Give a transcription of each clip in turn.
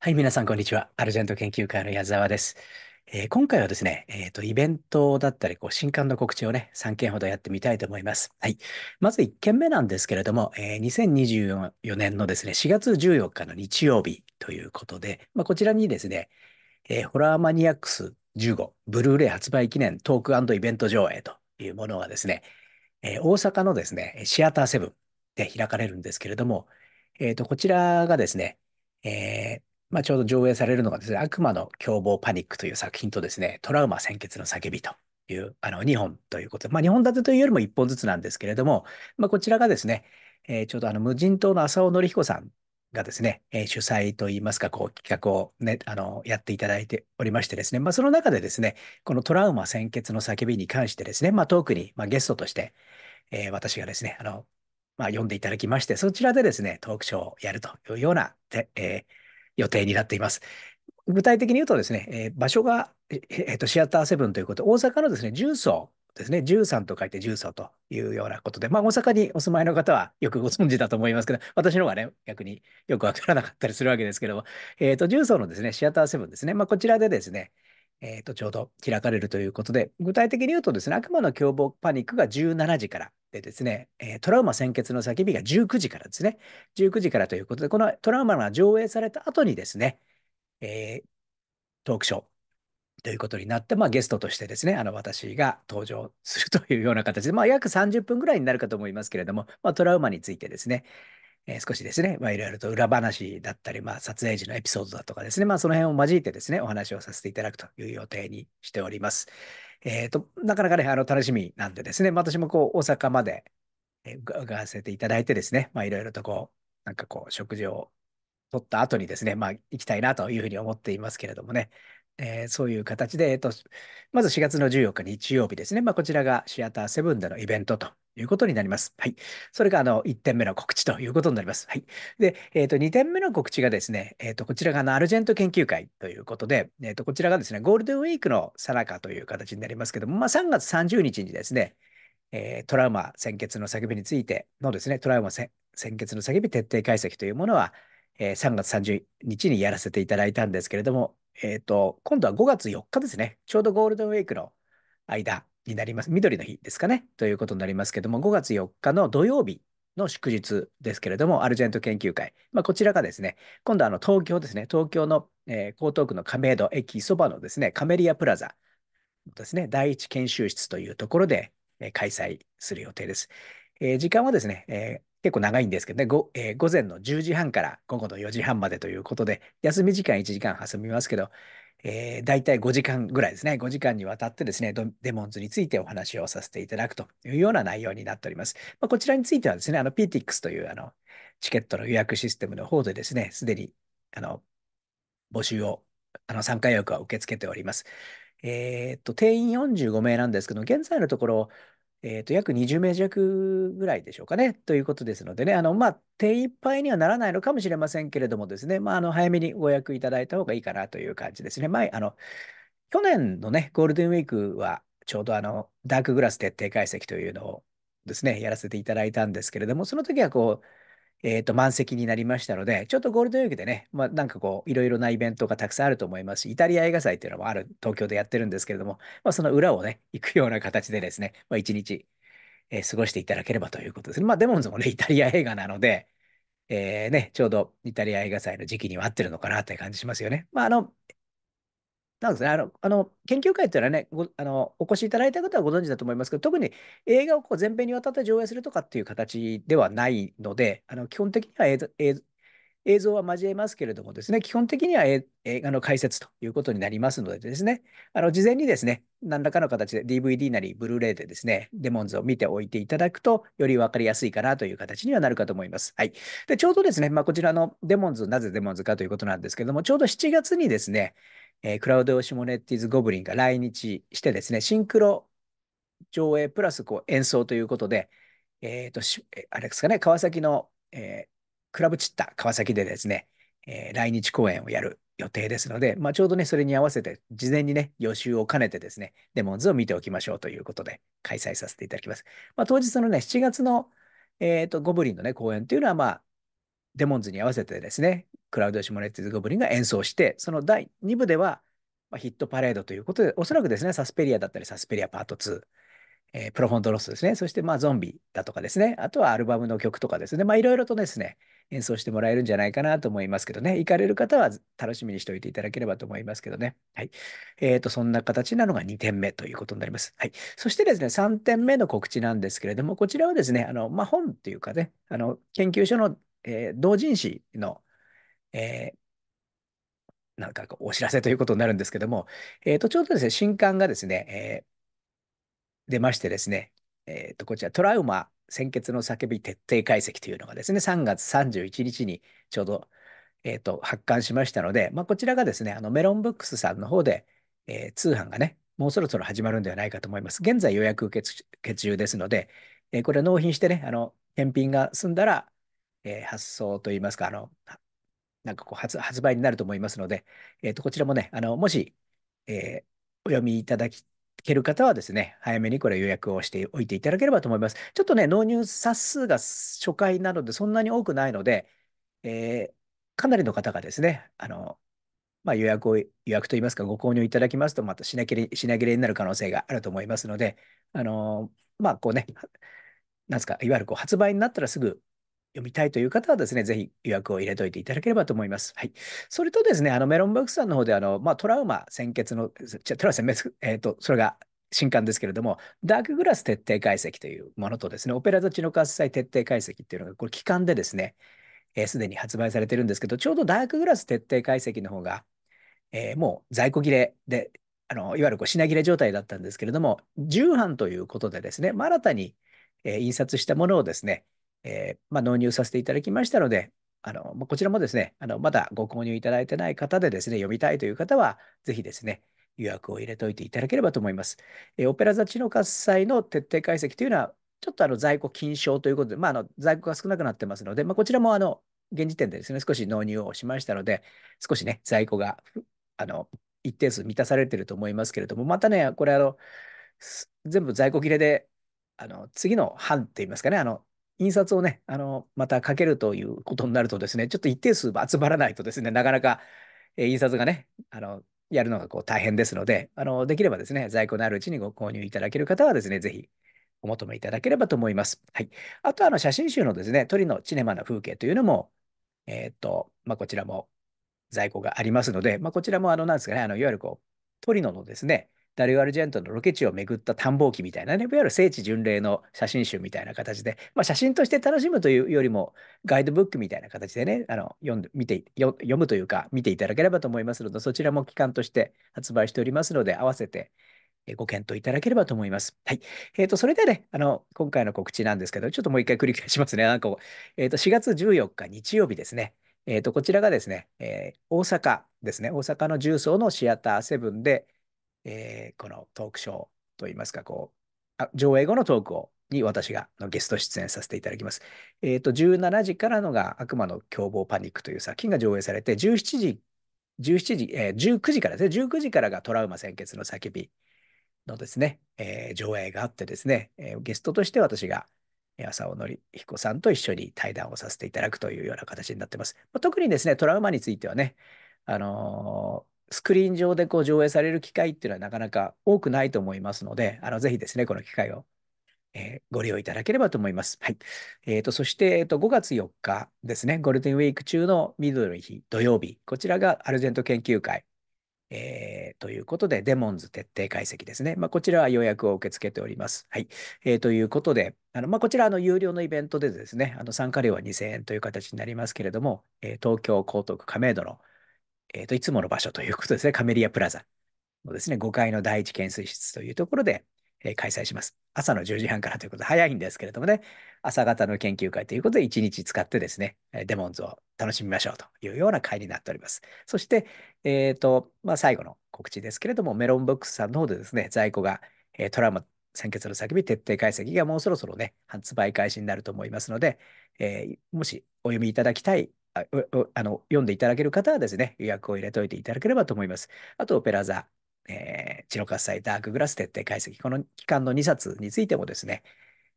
はい、皆さん、こんにちは。アルジェント研究会の矢沢です。えー、今回はですね、えっ、ー、と、イベントだったり、こう、新刊の告知をね、3件ほどやってみたいと思います。はい。まず1件目なんですけれども、えー、2024年のですね、4月14日の日曜日ということで、まあ、こちらにですね、えホラーマニアックス15、ブルーレイ発売記念トークイベント上映というものがですね、え大阪のですね、シアターセブンで開かれるんですけれども、えっ、と、こちらがですね、えまあ、ちょうど上映されるのがですね、悪魔の凶暴パニックという作品とですね、トラウマ先決の叫びという、あの、2本ということで、まあ、2本立てというよりも1本ずつなんですけれども、まあ、こちらがですね、えー、ちょうどあの、無人島の浅尾紀彦さんがですね、えー、主催といいますか、こう、企画をね、あの、やっていただいておりましてですね、まあ、その中でですね、このトラウマ先決の叫びに関してですね、まあ、クに、まあ、ゲストとして、えー、私がですね、あの、まあ、読んでいただきまして、そちらでですね、トークショーをやるというような、えー、予定になっています。具体的に言うとですね、えー、場所が、えー、とシアターセブンということで、大阪のですね、重曹ですね、13と書いて重曹というようなことで、まあ、大阪にお住まいの方はよくご存知だと思いますけど、私の方がね、逆によくわからなかったりするわけですけども、えっ、ー、と、重曹のですね、シアターセブンですね、まあ、こちらでですね、えー、と、ちょうど開かれるということで、具体的に言うとですね、悪魔の凶暴パニックが17時からでですね、えトラウマ先決の叫びが19時からですね、19時からということで、このトラウマが上映された後にですね、えー、トークショー、ということになって、まあ、ゲストとしてですね、あの私が登場するというような形で、まあ、約30分ぐらいになるかと思いますけれども、まあ、トラウマについてですね、え少しですね、まあ、いろいろと裏話だったり、まあ、撮影時のエピソードだとかですね、まあ、その辺を交えてですね、お話をさせていただくという予定にしております。えっ、ー、と、なかなかね、あの、楽しみなんでですね、まあ、私もこう、大阪まで伺わせていただいてですね、まいろいろとこう、なんかこう、食事を取った後にですね、まあ、行きたいなというふうに思っていますけれどもね、えー、そういう形で、えっと、まず4月の14日日曜日ですね。まあ、こちらがシアターセブンでのイベントということになります。はい。それが、あの、1点目の告知ということになります。はい。で、えっ、ー、と、2点目の告知がですね、えっ、ー、と、こちらが、の、アルジェント研究会ということで、えっ、と、こちらがですね、ゴールデンウィークのさなかという形になりますけども、まあ、3月30日にですね、えトラウマ先決の叫びについてのですね、トラウマ先決の叫び徹底解析というものは、え3月30日にやらせていただいたんですけれども、えっ、ー、と、今度は5月4日ですね。ちょうどゴールデンウィークの間になります。緑の日ですかね。ということになりますけども、5月4日の土曜日の祝日ですけれども、アルジェント研究会。まあ、こちらがですね、今度はあの東京ですね、東京の、えー、江東区の亀戸駅そばのですね、カメリアプラザですね、第一研修室というところで、えー、開催する予定です。えー、時間はですね、え結構長いんですけどね、ごえー、午前の10時半から午後の4時半までということで、休み時間1時間挟みますけど、えー、大体5時間ぐらいですね、5時間にわたってですね、デモンズについてお話をさせていただくというような内容になっております。まあ、こちらについてはですね、PTX というあのチケットの予約システムの方でですね、すでにあの募集を、あの参加予約は受け付けております。えー、っと、定員45名なんですけど、現在のところ、えっ、ー、と、約20名弱ぐらいでしょうかね、ということですのでね、あの、まあ、手いっぱいにはならないのかもしれませんけれどもですね、まあ、あの、早めにご予約いただいた方がいいかなという感じですね。まあ、あの、去年のね、ゴールデンウィークは、ちょうどあの、ダークグラス徹底解析というのをですね、やらせていただいたんですけれども、その時はこう、えっ、ー、と、満席になりましたので、ちょっとゴールデンウィークでね、まあ、なんかこう、いろいろなイベントがたくさんあると思いますし、イタリア映画祭っていうのもある、東京でやってるんですけれども、まあ、その裏をね、行くような形でですね、まあ、一日、えー、過ごしていただければということですね。まあ、デモンズもね、イタリア映画なので、えー、ね、ちょうどイタリア映画祭の時期には合ってるのかなという感じしますよね。まあ、あの、なんですね。あの、あの研究会っていうのはね、ごあのお越しいただいた方はご存知だと思いますけど、特に映画をこう全編にわたって上映するとかっていう形ではないので、あの基本的には映像映像は交えますけれどもですね、基本的には映画の解説ということになりますのでですね、あの事前にですね、何らかの形で DVD なりブルーレイでですね、デモンズを見ておいていただくと、より分かりやすいかなという形にはなるかと思います。はい。で、ちょうどですね、まあ、こちらのデモンズ、なぜデモンズかということなんですけども、ちょうど7月にですね、えー、クラウド・シモネッティズ・ゴブリンが来日してですね、シンクロ上映プラスこう演奏ということで、えっ、ー、と、あれですかね、川崎の、えークラブチッタ川崎でですね、えー、来日公演をやる予定ですので、まあ、ちょうどね、それに合わせて、事前にね、予習を兼ねてですね、デモンズを見ておきましょうということで、開催させていただきます。まあ、当日のね、7月の、えーと、ゴブリンのね、公演というのは、まあ、デモンズに合わせてですね、クラウド・シモネッティズ・ゴブリンが演奏して、その第2部では、まあ、ヒットパレードということで、おそらくですね、サスペリアだったり、サスペリアパート2、えー、プロフォントロスですね、そしてまあゾンビだとかですね、あとはアルバムの曲とかですね、まあいろいろとですね、演奏してもらえるんじゃないかなと思いますけどね。行かれる方は楽しみにしておいていただければと思いますけどね。はい。えっ、ー、と、そんな形なのが2点目ということになります。はい。そしてですね、3点目の告知なんですけれども、こちらはですね、あの、まあ、本っていうかね、あの、研究所の、えー、同人誌の、えーなんかお知らせということになるんですけども、えっ、ー、と、ちょうどですね、新刊がですね、えー、出ましてですね、えー、とこちらトラウマ鮮血の叫び徹底解析というのがですね、3月31日にちょうど、えーと、発刊しましたので、まあ、こちらがですね、あのメロンブックスさんの方で、えー、通販がね、もうそろそろ始まるんではないかと思います。現在予約受付中ですので、えー、これ納品してね、あの返品が済んだら、えー、発送といいますか、あのなんかこう発売になると思いますので、えーと、こちらもね、あのもし、えお読みいただきける方はですね、早めにこれ予約をしておいていただければと思います。ちょっとね、納入冊数が初回なので、そんなに多くないので、えー、かなりの方がですね、あの、まあ、予約を、予約といいますか、ご購入いただきますと、また品切れ、品切れになる可能性があると思いますので、あの、まあ、こうね、なんですか、いわゆるこう発売になったらすぐ読みたいという方はですね、ぜひ予約を入れといていただければと思います。はい。それとですね、あのメロンバックさんの方で、あの、まあ、トラウマ先決の、トラウマ先えっ、ー、と、それが新刊ですけれども、ダークグラス徹底解析というものとですね、オペラ座地の喝采徹底解析っていうのが、これ期間でですね、す、えー、で、に発売されてるんですけど、ちょうどダークグラス徹底解析の方が、えー、もう在庫切れで、あのいわゆるこう品切れ状態だったんですけれども、重版ということでですね、まあ、新たに、えー、印刷したものをですね、えー、まあ、納入させていただきましたので、あのこちらもですねあの、まだご購入いただいてない方でですね、読みたいという方は、ぜひですね、予約を入れておいていただければと思います。えー、オペラ座地の喝采の徹底解析というのは、ちょっとあの在庫禁止ということで、まあ、あの在庫が少なくなってますので、まあ、こちらもあの現時点でですね、少し納入をしましたので、少しね、在庫があの一定数満たされていると思いますけれども、またね、これあの、全部在庫切れで、あの次の班って言いますかね、あの印刷をね、あの、またかけるということになるとですね、ちょっと一定数集まらないとですね、なかなか、え印刷がね、あの、やるのがこう大変ですので、あの、できればですね、在庫のあるうちにご購入いただける方はですね、ぜひお求めいただければと思います。はい。あと、あの、写真集のですね、鳥のチネマの風景というのも、えー、っと、まあ、こちらも在庫がありますので、まあ、こちらも、あの、なんですかね、あの、いわゆるこう、トリノのですね、ダリュアルジェントのロケ地を巡った探訪記みたいなね、いわゆる聖地巡礼の写真集みたいな形で、まあ、写真として楽しむというよりも、ガイドブックみたいな形でね、あの読んで見て読むというか、見ていただければと思いますので、そちらも期間として発売しておりますので、合わせてご検討いただければと思います。はい。えっ、ー、と、それではね、あの、今回の告知なんですけど、ちょっともう一回繰り返しますね。なんか、えっ、ー、と、4月14日日曜日ですね。えっ、ー、と、こちらがですね、え大阪ですね、大阪の重曹のシアターセブンで、えー、このトークショーといいますか、こう、あ上映後のトークをに私がのゲスト出演させていただきます。えっ、ー、と、17時からのが悪魔の凶暴パニックという作品が上映されて、17時、17時、えー、19時からですね、19時からがトラウマ先決の叫びのですね、えー、上映があってですね、えー、ゲストとして私が浅尾紀彦さんと一緒に対談をさせていただくというような形になってます。まあ、特にですね、トラウマについてはね、あのスクリーン上でこう上映される機会っていうのはなかなか多くないと思いますので、あのぜひですね、この機会を、えー、ご利用いただければと思います。はい。えー、と、そして、えっ、ー、と、5月4日ですね、ゴールデンウィーク中の緑の日、土曜日、こちらがアルゼント研究会、えー、ということで、デモンズ徹底解析ですね。まあ、こちらは予約を受け付けております。はい。えー、ということで、あのまあ、こちら、の、有料のイベントでですね、あの参加料は2000円という形になりますけれども、えー、東京、江東区、亀戸のえっ、ー、と、いつもの場所ということですね。カメリアプラザのですね、5階の第一懸垂室というところで、えー、開催します。朝の10時半からということで、早いんですけれどもね、朝方の研究会ということで、1日使ってですね、デモンズを楽しみましょうというような会になっております。そして、えっ、ー、と、まあ、最後の告知ですけれども、メロンボックスさんの方でですね、在庫が、えトラウマ、酸欠の叫び徹底解析がもうそろそろね、発売開始になると思いますので、えー、もしお読みいただきたいあの読んでいただける方はですね、予約を入れといていただければと思います。あと、オペラ座、えー、チロカ祭、ダークグラス徹底解析、この期間の2冊についてもですね、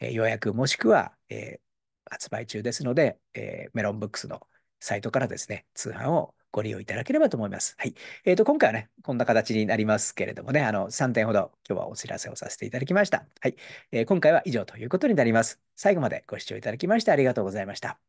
えー、予約もしくは、えー、発売中ですので、えー、メロンブックスのサイトからですね、通販をご利用いただければと思います。はい。えっ、ー、と、今回はね、こんな形になりますけれどもね、あの、3点ほど今日はお知らせをさせていただきました。はい。えー、今回は以上ということになります。最後までご視聴いただきましてありがとうございました。